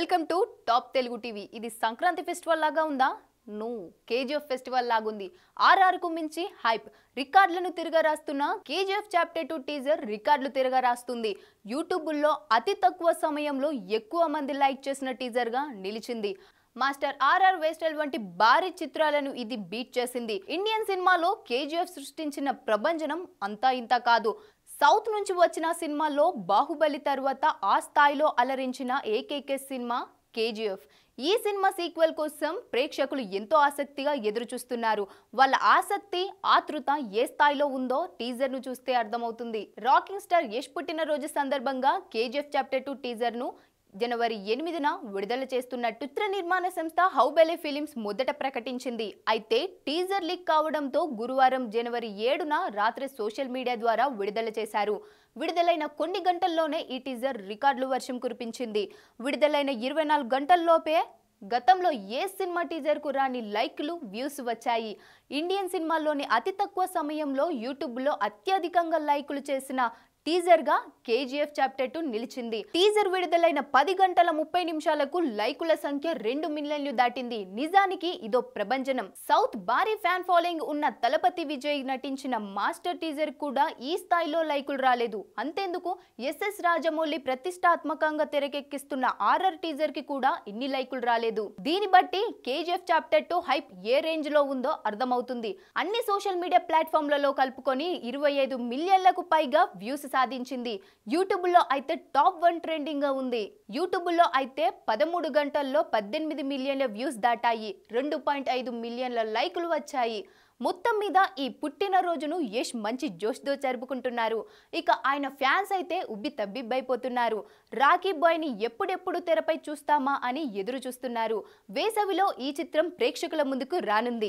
welcome to top Telugu TV ఇది Sankranti festival లాగా ఉందా ను కేజీఎఫ్ ఫెస్టివల్ లాగుంది ఆర్ఆర్కు మించి హైప్ రికార్డులను రాస్తున్న కేజీఎఫ్ చాప్టర్ టూ టీజర్ రికార్డులు రాస్తుంది యూట్యూబ్లో అతి తక్కువ సమయంలో ఎక్కువ మంది లైక్ చేసిన టీజర్గా నిలిచింది మాస్టర్ ఆర్ఆర్ వేస్టల్ వంటి భారీ చిత్రాలను ఇది బీట్ చేసింది ఇండియన్ సినిమాలో కేజీఎఫ్ సృష్టించిన ప్రభంజనం అంతా ఇంత కాదు సౌత్ నుంచి వచ్చిన సినిమాలో బాహుబలి తర్వాత ఆ స్థాయిలో అలరించిన ఏకైక సినిమా కేజీఎఫ్ ఈ సినిమా సీక్వెల్ కోసం ప్రేక్షకులు ఎంతో ఆసక్తిగా ఎదురుచూస్తున్నారు వాళ్ళ ఆసక్తి ఆతృత ఏ స్థాయిలో ఉందో టీజర్ ను చూస్తే అర్థమవుతుంది రాకింగ్ స్టార్ యష్ పుట్టినరోజు సందర్భంగా కేజీఎఫ్ చాప్టర్ టూ టీజర్ ను జనవరి ఎనిమిదిన విడుదల చేస్తున్న చిత్ర నిర్మాణ సంస్థ హౌబెలే ఫిలిమ్స్ మొదట ప్రకటించింది అయితే టీజర్ లీక్ కావడంతో గురువారం జనవరి ఏడున రాత్రి సోషల్ మీడియా ద్వారా విడుదల చేశారు విడుదలైన కొన్ని గంటల్లోనే ఈ టీజర్ రికార్డులు వర్షం కురిపించింది విడుదలైన ఇరవై నాలుగు గంటల్లోపే గతంలో ఏ సినిమా టీజర్కు రాని లైక్లు వ్యూస్ వచ్చాయి ఇండియన్ సినిమాల్లోని అతి తక్కువ సమయంలో యూట్యూబ్లో అత్యధికంగా లైకులు చేసిన టీజర్ గా కేజీఎఫ్ చాప్టర్ టూ నిలిచింది టీజర్ విడుదలైన పది గంటల ముప్పై నిమిషాలకు లైకుల సంఖ్య రెండు మిలియన్లు దాటింది నిజానికి ఇదో ప్రభంజనం సౌత్ భారీ ఫ్యాన్ ఫాలోయింగ్ ఉన్న తలపతి విజయ్ నటించిన మాస్టర్ టీజర్ కూడా ఈ స్థాయిలో లైకులు రాలేదు అంతేందుకు ఎస్ఎస్ రాజమౌళి ప్రతిష్టాత్మకంగా తెరకెక్కిస్తున్న ఆర్ఆర్ టీజర్ కి కూడా ఇన్ని లైకులు రాలేదు దీని బట్టి కేజీఎఫ్ చాప్టర్ టూ హైప్ ఏ రేంజ్ లో ఉందో అర్థమవుతుంది అన్ని సోషల్ మీడియా ప్లాట్ఫామ్లలో కలుపుకొని ఇరవై ఐదు మిలియన్లకు పైగా వ్యూస్ సాధించింది యూట్యూబ్లో అయితే టాప్ వన్ ట్రెండింగ్గా ఉంది యూట్యూబ్లో అయితే పదమూడు గంటల్లో పద్దెనిమిది మిలియన్ల వ్యూస్ దాటాయి రెండు పాయింట్ ఐదు మిలియన్ల లైకులు వచ్చాయి మొత్తం మీద ఈ పుట్టినరోజును యష్ మంచి జోష్తో జరుపుకుంటున్నారు ఇక ఆయన ఫ్యాన్స్ అయితే ఉబ్బి తబ్బిబ్బైపోతున్నారు రాఖీ బాయ్ని ఎప్పుడెప్పుడు తెరపై చూస్తామా అని ఎదురు చూస్తున్నారు వేసవిలో ఈ చిత్రం ప్రేక్షకుల ముందుకు రానుంది